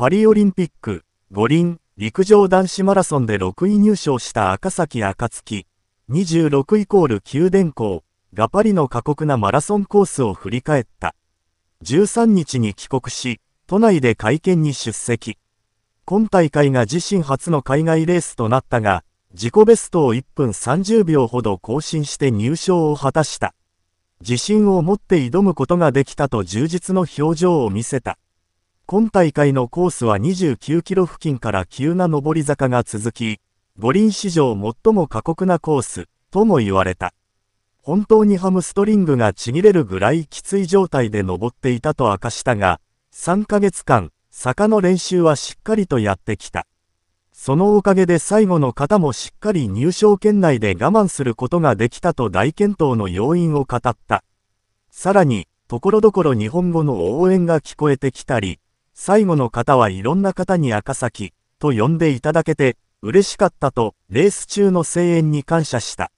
パリオリンピック、五輪、陸上男子マラソンで6位入賞した赤崎暁、26イコール九電工、がパリの過酷なマラソンコースを振り返った。13日に帰国し、都内で会見に出席。今大会が自身初の海外レースとなったが、自己ベストを1分30秒ほど更新して入賞を果たした。自信を持って挑むことができたと充実の表情を見せた。今大会のコースは29キロ付近から急な上り坂が続き、五輪史上最も過酷なコース、とも言われた。本当にハムストリングがちぎれるぐらいきつい状態で登っていたと明かしたが、3ヶ月間、坂の練習はしっかりとやってきた。そのおかげで最後の方もしっかり入賞圏内で我慢することができたと大健闘の要因を語った。さらに、ところどころ日本語の応援が聞こえてきたり、最後の方はいろんな方に赤崎と呼んでいただけて嬉しかったとレース中の声援に感謝した。